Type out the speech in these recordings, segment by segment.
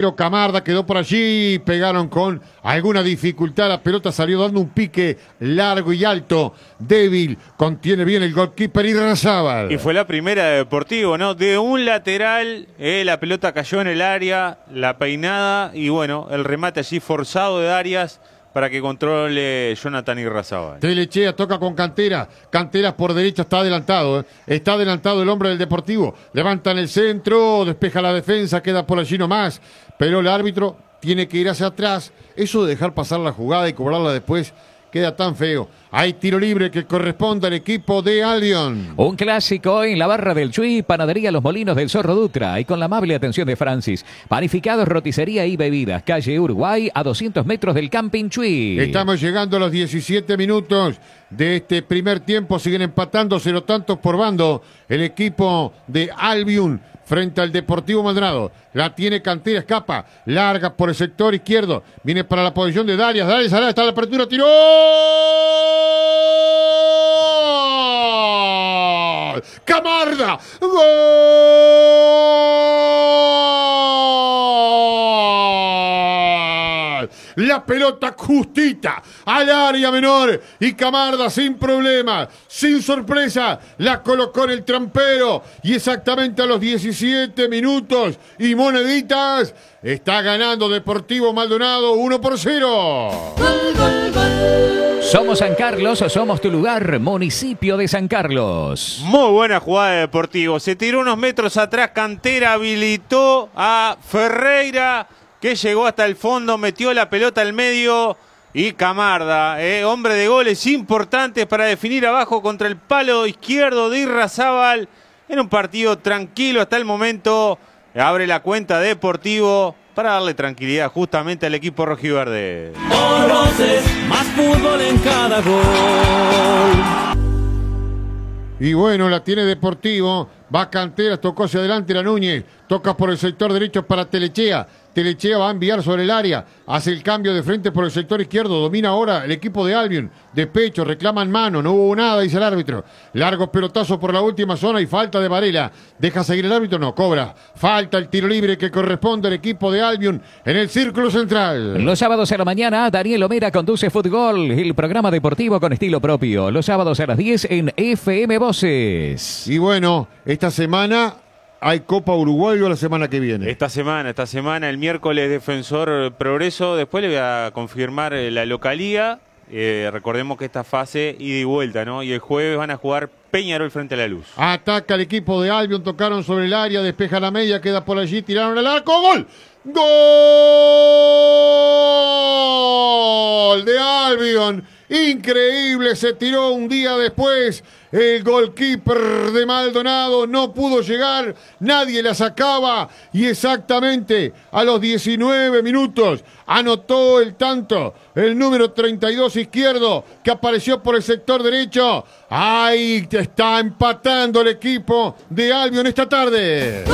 Pero Camarda quedó por allí, pegaron con alguna dificultad, la pelota salió dando un pique largo y alto, débil, contiene bien el goalkeeper y Y fue la primera de Deportivo, ¿no? De un lateral, eh, la pelota cayó en el área, la peinada y bueno, el remate allí forzado de Arias para que controle Jonathan Irrazaba. Telechea toca con Cantera. Cantera por derecha está adelantado. Eh. Está adelantado el hombre del Deportivo. Levanta en el centro, despeja la defensa, queda por allí nomás. Pero el árbitro tiene que ir hacia atrás. Eso de dejar pasar la jugada y cobrarla después queda tan feo. Hay tiro libre que corresponde al equipo de Albion. Un clásico en la barra del Chuy, panadería Los Molinos del Zorro Dutra y con la amable atención de Francis. Panificados, roticería y bebidas. Calle Uruguay a 200 metros del Camping Chuy. Estamos llegando a los 17 minutos de este primer tiempo. Siguen empatando cero tantos por bando el equipo de Albion frente al Deportivo Maldonado. La tiene Cantera, escapa, larga por el sector izquierdo. Viene para la posición de Darias. Darias, está la apertura, tiro Camarda, gol. La pelota justita al área menor y Camarda sin problema, sin sorpresa, la colocó en el trampero y exactamente a los 17 minutos y moneditas está ganando Deportivo Maldonado 1 por 0. Somos San Carlos, somos tu lugar, municipio de San Carlos. Muy buena jugada de Deportivo, se tiró unos metros atrás, Cantera habilitó a Ferreira que llegó hasta el fondo, metió la pelota al medio y Camarda, eh, hombre de goles importantes para definir abajo contra el palo izquierdo de Irrazábal. En un partido tranquilo hasta el momento. Abre la cuenta Deportivo para darle tranquilidad justamente al equipo rojiverde. Y bueno, la tiene Deportivo. Va Canteras, tocó hacia adelante la Núñez. Toca por el sector derecho para Telechea. Telechea va a enviar sobre el área, hace el cambio de frente por el sector izquierdo, domina ahora el equipo de Albion, de pecho, en mano, no hubo nada, dice el árbitro. Largo pelotazo por la última zona y falta de Varela. Deja seguir el árbitro, no cobra. Falta el tiro libre que corresponde al equipo de Albion en el círculo central. Los sábados a la mañana, Daniel Omera conduce Fútbol, el programa deportivo con estilo propio. Los sábados a las 10 en FM Voces. Y bueno, esta semana hay Copa Uruguayo la semana que viene. Esta semana, esta semana, el miércoles Defensor Progreso. Después le voy a confirmar eh, la localía. Eh, recordemos que esta fase ida y vuelta, ¿no? Y el jueves van a jugar Peñarol frente a la luz. Ataca el equipo de Albion, tocaron sobre el área, despeja la media, queda por allí, tiraron el arco, gol. Gol de Albion. Increíble, se tiró un día después. El goalkeeper de Maldonado no pudo llegar, nadie la sacaba y exactamente a los 19 minutos anotó el tanto el número 32 izquierdo que apareció por el sector derecho. Ahí está empatando el equipo de Albion esta tarde.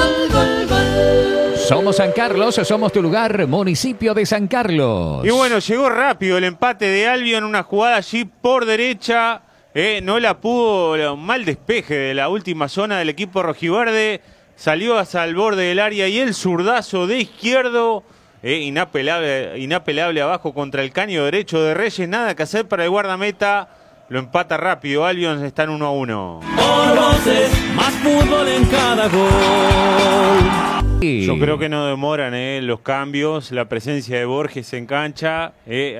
Somos San Carlos, somos tu lugar, municipio de San Carlos. Y bueno, llegó rápido el empate de Albion, una jugada allí por derecha eh, no la pudo, mal despeje de la última zona del equipo rojiverde. Salió hasta el borde del área y el zurdazo de izquierdo, eh, inapelable, inapelable abajo contra el caño derecho de Reyes. Nada que hacer para el guardameta. Lo empata rápido. Albion está en 1 a 1. más fútbol en cada Yo creo que no demoran eh, los cambios. La presencia de Borges en cancha.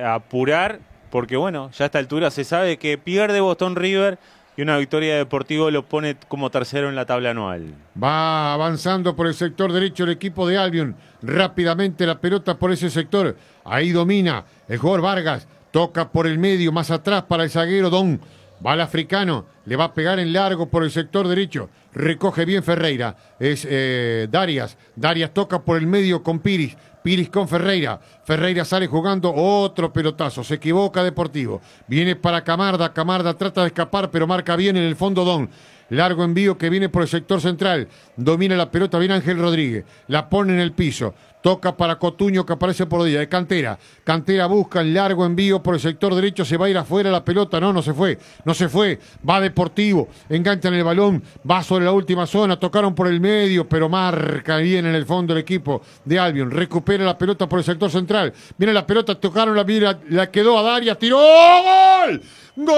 apurar porque bueno, ya a esta altura se sabe que pierde Boston River y una victoria de Deportivo lo pone como tercero en la tabla anual. Va avanzando por el sector derecho el equipo de Albion, rápidamente la pelota por ese sector, ahí domina el jugador Vargas, toca por el medio, más atrás para el zaguero Don, va al africano, le va a pegar en largo por el sector derecho, recoge bien Ferreira, es eh, Darias, Darias toca por el medio con Piris, Piris con Ferreira. Ferreira sale jugando otro pelotazo. Se equivoca Deportivo. Viene para Camarda. Camarda trata de escapar, pero marca bien en el fondo Don. Largo envío que viene por el sector central. Domina la pelota bien Ángel Rodríguez. La pone en el piso. Toca para Cotuño que aparece por día de cantera. Cantera busca el largo envío por el sector derecho. Se va a ir afuera la pelota. No, no se fue. No se fue. Va Deportivo. engancha en el balón. Va sobre la última zona. Tocaron por el medio, pero marca bien en el fondo el equipo de Albion. Recupera la pelota por el sector central. Viene la pelota. Tocaron la mira. La quedó a Daria. Tiró. ¡Gol! ¡Gol!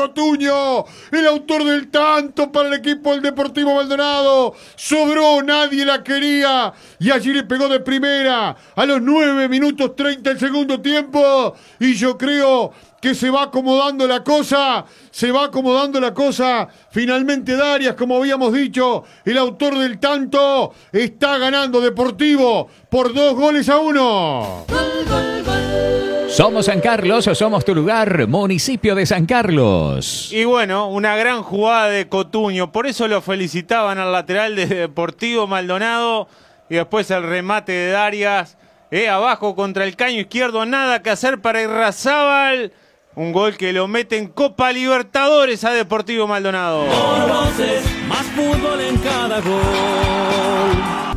Cotuño, el autor del tanto para el equipo del Deportivo Maldonado. Sobró, nadie la quería y allí le pegó de primera a los 9 minutos 30 el segundo tiempo y yo creo que se va acomodando la cosa, se va acomodando la cosa. Finalmente Darias, como habíamos dicho, el autor del tanto, está ganando Deportivo por dos goles a uno. Somos San Carlos, o somos tu lugar, municipio de San Carlos. Y bueno, una gran jugada de Cotuño, por eso lo felicitaban al lateral de Deportivo Maldonado y después el remate de Darias. Eh, abajo contra el caño izquierdo, nada que hacer para Irrazábal. Un gol que lo mete en Copa Libertadores a Deportivo Maldonado. más fútbol en cada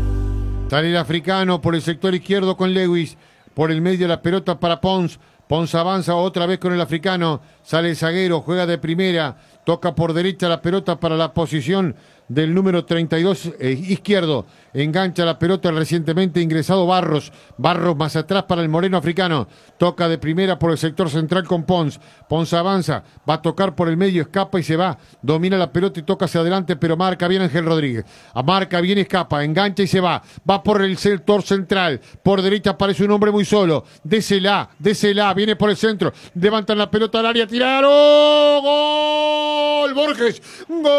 gol. africano por el sector izquierdo con Lewis por el medio la pelota para Pons. Pons avanza otra vez con el africano. Sale el zaguero, juega de primera. Toca por derecha la pelota para la posición del número 32 eh, izquierdo. Engancha la pelota el recientemente ingresado Barros. Barros más atrás para el moreno africano. Toca de primera por el sector central con Pons. Pons avanza, va a tocar por el medio, escapa y se va. Domina la pelota y toca hacia adelante, pero marca bien Ángel Rodríguez. Marca bien, escapa, engancha y se va. Va por el sector central. Por derecha aparece un hombre muy solo. Désela, désela, viene por el centro. Levantan la pelota al área, tiraron. Borges. ¡Gol!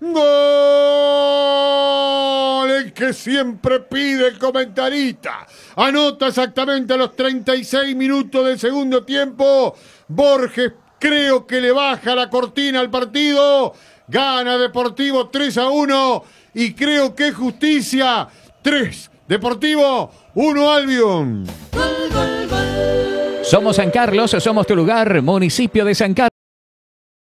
¡Gol! El que siempre pide el comentarista. Anota exactamente a los 36 minutos del segundo tiempo. Borges creo que le baja la cortina al partido. Gana Deportivo 3 a 1 y creo que justicia. 3 Deportivo 1 Albion. Somos San Carlos, somos tu lugar, municipio de San Carlos.